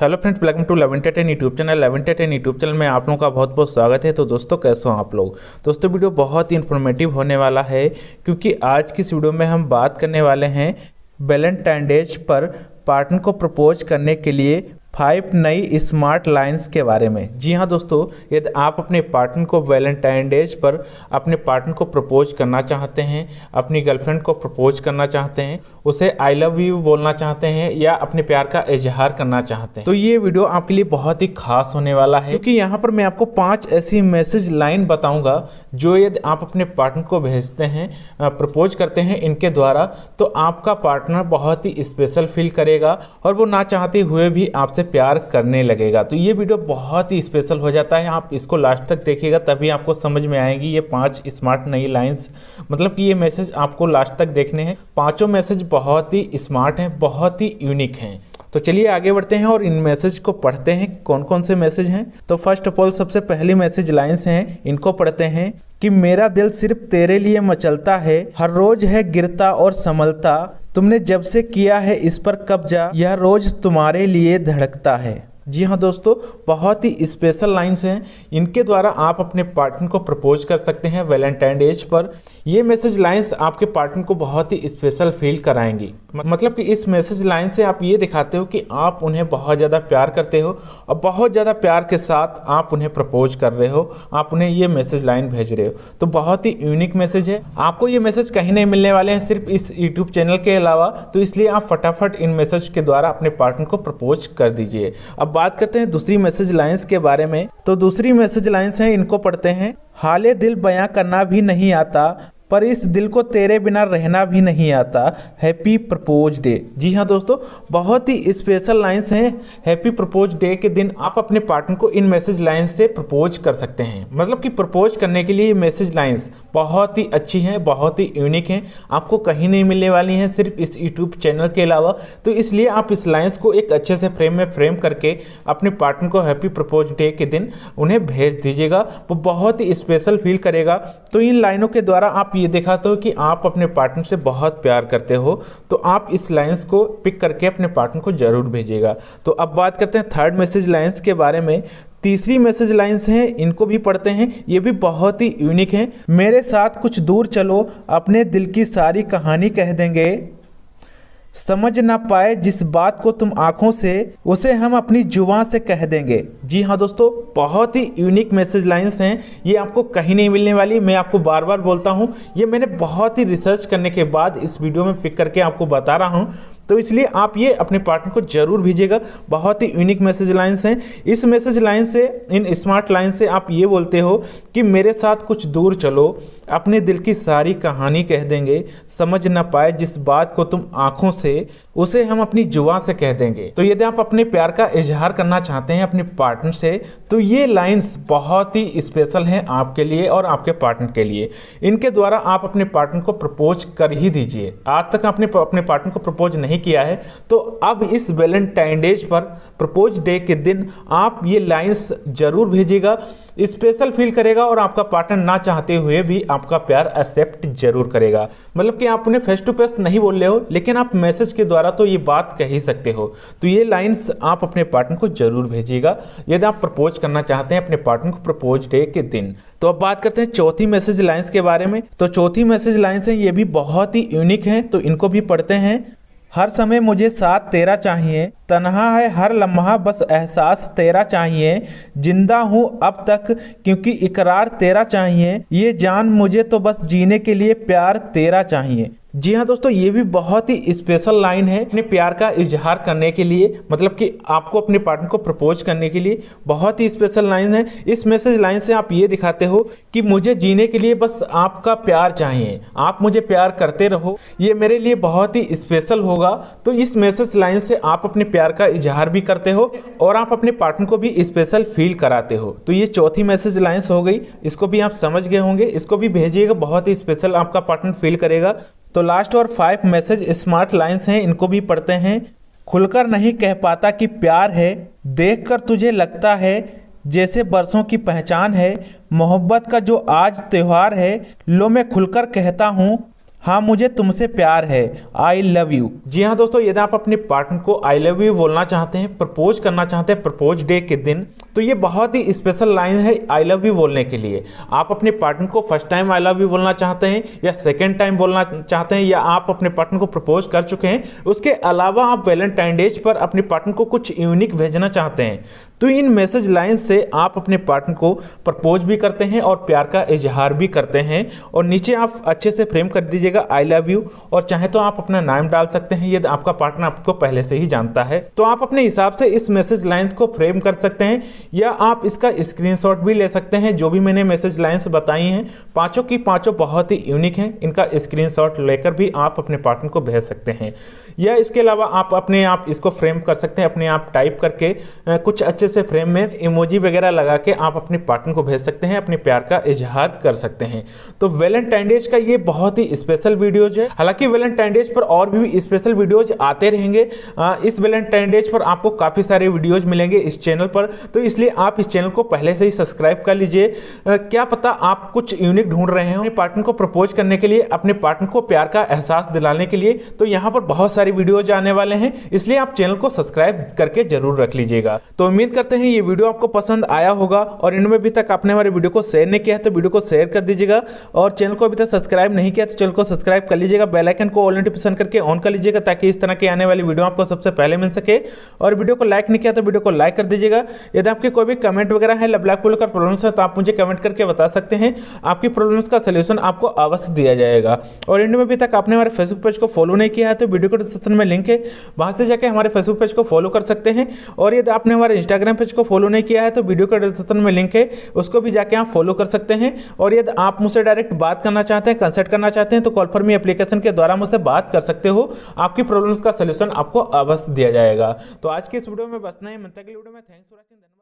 hello friends welcome to eleven ten YouTube channel eleven ten YouTube channel में आप लोगों का बहुत बहुत स्वागत है तो दोस्तों कैसे हो आप लोग दोस्तों वीडियो बहुत ही इन्फॉर्मेटिव होने वाला है क्योंकि आज की इस वीडियो में हम बात करने वाले हैं वैलेंटाइन डेज पर पार्टनर को प्रपोज करने के लिए फाइव नई स्मार्ट लाइंस के बारे में जी हाँ दोस्तों यदि आप अपने पार्टनर को वैलेंटाइन डेज पर अपने पार्टनर को प्रपोज करना चाहते हैं अपनी गर्लफ्रेंड को प्रपोज करना चाहते हैं उसे आई लव यू बोलना चाहते हैं या अपने प्यार का इजहार करना चाहते हैं तो ये वीडियो आपके लिए बहुत ही खास होने वाला है क्योंकि यहाँ पर मैं आपको पाँच ऐसी मैसेज लाइन बताऊँगा जो यदि आप अपने पार्टनर को भेजते हैं प्रपोज करते हैं इनके द्वारा तो आपका पार्टनर बहुत ही स्पेशल फील करेगा और वो ना चाहते हुए भी आपसे प्यार करने लगेगा तो ये वीडियो बहुत ही स्पेशल हो जाता है आप इसको लास्ट तक देखिएगा तभी आपको समझ में आएगी ये पांच स्मार्ट नई लाइंस मतलब कि ये मैसेज आपको लास्ट तक देखने हैं पांचों मैसेज बहुत ही स्मार्ट हैं बहुत ही यूनिक हैं तो चलिए आगे बढ़ते हैं और इन मैसेज को पढ़ते हैं कौन कौन से मैसेज हैं तो फर्स्ट ऑफ ऑल सबसे पहली मैसेज लाइन्स हैं इनको पढ़ते हैं कि मेरा दिल सिर्फ तेरे लिए मचलता है हर रोज है गिरता और संभलता तुमने जब से किया है इस पर कब्जा यह रोज तुम्हारे लिए धड़कता है जी हाँ दोस्तों बहुत ही स्पेशल लाइंस हैं इनके द्वारा आप अपने पार्टनर को प्रपोज कर सकते हैं वैलेंटाइन डेज पर ये मैसेज लाइंस आपके पार्टनर को बहुत ही स्पेशल फील कराएंगी मतलब कि इस मैसेज लाइन से आप ये दिखाते हो कि आप उन्हें बहुत ज़्यादा प्यार करते हो और बहुत ज़्यादा प्यार के साथ आप उन्हें प्रपोज कर रहे हो आप उन्हें ये मैसेज लाइन भेज रहे हो तो बहुत ही यूनिक मैसेज है आपको ये मैसेज कहीं नहीं मिलने वाले हैं सिर्फ इस यूट्यूब चैनल के अलावा तो इसलिए आप फटाफट इन मैसेज के द्वारा अपने पार्टनर को प्रपोज कर दीजिए अब बात करते हैं दूसरी मैसेज लाइंस के बारे में तो दूसरी मैसेज लाइंस हैं इनको पढ़ते हैं हाले दिल बयां करना भी नहीं आता पर इस दिल को तेरे बिना रहना भी नहीं आता हैप्पी प्रपोज डे जी हाँ दोस्तों बहुत ही स्पेशल लाइंस हैं हैप्पी प्रपोज डे के दिन आप अपने पार्टनर को इन मैसेज लाइंस से प्रपोज कर सकते हैं मतलब कि प्रपोज करने के लिए ये मैसेज लाइंस बहुत ही अच्छी हैं बहुत ही यूनिक हैं आपको कहीं नहीं मिलने वाली हैं सिर्फ इस यूट्यूब चैनल के अलावा तो इसलिए आप इस लाइन्स को एक अच्छे से फ्रेम में फ्रेम करके अपने पार्टनर को हैप्पी प्रपोज डे के दिन उन्हें भेज दीजिएगा वो बहुत ही स्पेशल फील करेगा तो इन लाइनों के द्वारा आप ये दिखाते हो कि आप अपने पार्टनर से बहुत प्यार करते हो तो आप इस लाइन्स को पिक करके अपने पार्टनर को जरूर भेजिएगा तो अब बात करते हैं थर्ड मैसेज लाइन्स के बारे में तीसरी मैसेज लाइंस हैं इनको भी पढ़ते हैं ये भी बहुत ही यूनिक हैं मेरे साथ कुछ दूर चलो अपने दिल की सारी कहानी कह देंगे समझ ना पाए जिस बात को तुम आंखों से उसे हम अपनी जुबान से कह देंगे जी हाँ दोस्तों बहुत ही यूनिक मैसेज लाइंस हैं ये आपको कहीं नहीं मिलने वाली मैं आपको बार बार बोलता हूँ ये मैंने बहुत ही रिसर्च करने के बाद इस वीडियो में फिक करके आपको बता रहा हूँ तो इसलिए आप ये अपने पार्टनर को जरूर भेजिएगा बहुत ही यूनिक मैसेज लाइन्स हैं इस मैसेज लाइन से इन स्मार्ट लाइन से आप ये बोलते हो कि मेरे साथ कुछ दूर चलो अपने दिल की सारी कहानी कह देंगे समझ ना पाए जिस बात को तुम आंखों से उसे हम अपनी जुआ से कह देंगे तो यदि आप अपने प्यार का इजहार करना चाहते हैं अपने पार्टनर से तो ये लाइंस बहुत ही स्पेशल हैं आपके लिए और आपके पार्टनर के लिए इनके द्वारा आप अपने पार्टनर को प्रपोज कर ही दीजिए आज तक आपने अपने पार्टनर को प्रपोज नहीं नहीं किया है तो अब इस वैलेंटाइन डेज पर प्रपोज डे के दिन आप ये लाइंस ज़रूर भेजिएगा स्पेशल फील करेगा और आपका पार्टनर ना चाहते हुए भी आपका प्यार एक्सेप्ट जरूर करेगा मतलब कि आप उन्हें फेस टू फेस नहीं बोल रहे हो लेकिन आप मैसेज के द्वारा तो ये बात कह ही सकते हो तो ये लाइंस आप अपने पार्टनर को जरूर भेजिएगा यदि आप प्रपोज करना चाहते हैं अपने पार्टनर को प्रपोज डे के दिन तो अब बात करते हैं चौथी मैसेज लाइन्स के बारे में तो चौथी मैसेज लाइन्स हैं ये भी बहुत ही यूनिक हैं तो इनको भी पढ़ते हैं हर समय मुझे साथ तेरा चाहिए तनहा है हर लम्हा बस एहसास तेरा चाहिए जिंदा हूँ अब तक क्योंकि इकरार तेरा चाहिए ये जान मुझे तो बस जीने के लिए प्यार तेरा चाहिए जी हाँ दोस्तों ये भी बहुत ही स्पेशल लाइन है अपने प्यार का इजहार करने के लिए मतलब कि आपको अपने पार्टनर को प्रपोज करने के लिए बहुत ही स्पेशल लाइन है इस मैसेज लाइन से आप ये दिखाते हो कि मुझे जीने के लिए बस आपका प्यार चाहिए आप मुझे प्यार करते रहो ये मेरे लिए बहुत ही स्पेशल होगा तो इस मैसेज लाइन से आप अपने प्यार का इजहार भी करते हो और आप अपने पार्टनर को भी स्पेशल फील कराते हो तो ये चौथी मैसेज लाइन्स हो गई इसको भी आप समझ गए होंगे इसको भी भेजिएगा बहुत ही स्पेशल आपका पार्टनर फील करेगा तो लास्ट और फाइव मैसेज स्मार्ट लाइन्स हैं इनको भी पढ़ते हैं खुलकर नहीं कह पाता कि प्यार है देखकर तुझे लगता है जैसे बरसों की पहचान है मोहब्बत का जो आज त्यौहार है लो मैं खुलकर कहता हूँ हाँ मुझे तुमसे प्यार है आई लव यू जी हाँ दोस्तों यदि आप अपने पार्टनर को आई लव यू बोलना चाहते हैं प्रपोज करना चाहते हैं प्रपोज डे के दिन तो ये बहुत ही स्पेशल लाइन है आई लव यू बोलने के लिए आप अपने पार्टनर को first time I love you बोलना चाहते हैं या सेकेंड टाइम बोलना चाहते हैं या आप अपने पार्टनर को प्रपोज कर चुके हैं उसके अलावा आप वैलेंटाइन डेज पर अपने पार्टनर को कुछ यूनिक भेजना चाहते हैं तो इन मैसेज लाइन से आप अपने पार्टनर को प्रपोज भी करते हैं और प्यार का इजहार भी करते हैं और नीचे आप अच्छे से फ्रेम कर दीजिएगा आई लव यू और चाहे तो आप अपना नाम डाल सकते हैं यदि आपका पार्टनर आपको पहले से ही जानता है तो आप अपने हिसाब से इस मैसेज लाइन को फ्रेम कर सकते हैं या आप इसका स्क्रीनशॉट भी ले सकते हैं जो भी मैंने मैसेज लाइन्स बताई हैं पाँचों की पाँचों बहुत ही यूनिक हैं इनका स्क्रीनशॉट लेकर भी आप अपने पार्टनर को भेज सकते हैं या इसके अलावा आप अपने आप इसको फ्रेम कर सकते हैं अपने आप टाइप करके कुछ अच्छे से फ्रेम में इमोजी वगैरह लगा के आप अपने पार्टनर को भेज सकते हैं अपने प्यार का इजहार कर सकते हैं तो वेलेंटाइन डेज का ये बहुत ही स्पेशल वीडियोज है हालांकि वेलेंटाइन डेज पर और भी स्पेशल वीडियोज आते रहेंगे इस वेलेंटाइन डेज पर आपको काफ़ी सारे वीडियोज मिलेंगे इस चैनल पर तो इसलिए आप इस चैनल को पहले से ही सब्सक्राइब कर लीजिए क्या पता आप कुछ यूनिक ढूंढ रहे हैं अपने पार्टनर को प्रपोज करने के लिए अपने पार्टनर को प्यार का एहसास दिलाने के लिए तो यहाँ पर बहुत सारे सारी वीडियोज आने वाले हैं इसलिए आप चैनल को सब्सक्राइब करके जरूर रख लीजिएगा तो उम्मीद करते हैं ये वीडियो आपको पसंद आया होगा और इनमें अभी तक आपने हमारे वीडियो को शेयर नहीं किया है तो वीडियो को शेयर कर दीजिएगा और चैनल को अभी तक सब्सक्राइब नहीं किया तो चैनल को सब्सक्राइब कर लीजिएगा बेलाइकन को ऑल नोटिफिकेशन करके ऑन कर लीजिएगा ताकि इस तरह की आने वाली वीडियो आपको सबसे पहले मिल सके और वीडियो को लाइक नहीं किया तो वीडियो को लाइक कर दीजिएगा यदि आपके कोई भी कमेंट वगैरह है लबलाक पुल का प्रॉब्लम है तो आप मुझे कमेंट करके बता सकते हैं आपकी प्रॉब्लम्स का सोल्यूशन आपको अवश्य दिया जाएगा और इंड में अभी तक आपने हमारे फेसबुक पेज को फॉलो नहीं किया है तो वीडियो को डिस्क्रिप्शन में लिंक है वहाँ से जाकर हमारे फेसबुक पेज को फॉलो कर सकते हैं और यदि आपने हमारे इंस्टाग्राम पेज को फॉलो नहीं किया है तो वीडियो का डिस्क्रिप्शन में लिंक है उसको भी जाके आप फॉलो कर सकते हैं और यदि आप मुझसे डायरेक्ट बात करना चाहते हैं कंसल्ट करना चाहते हैं तो कॉल फॉर मी एप्लीकेशन के द्वारा मुझसे बात कर सकते हो आपकी प्रॉब्लम्स का सोल्यूशन आपको अवश्य दिया जाएगा तो आज के इस वीडियो में बस नहीं मिलता अगली वीडियो में थैंक्स फॉर वॉचिंग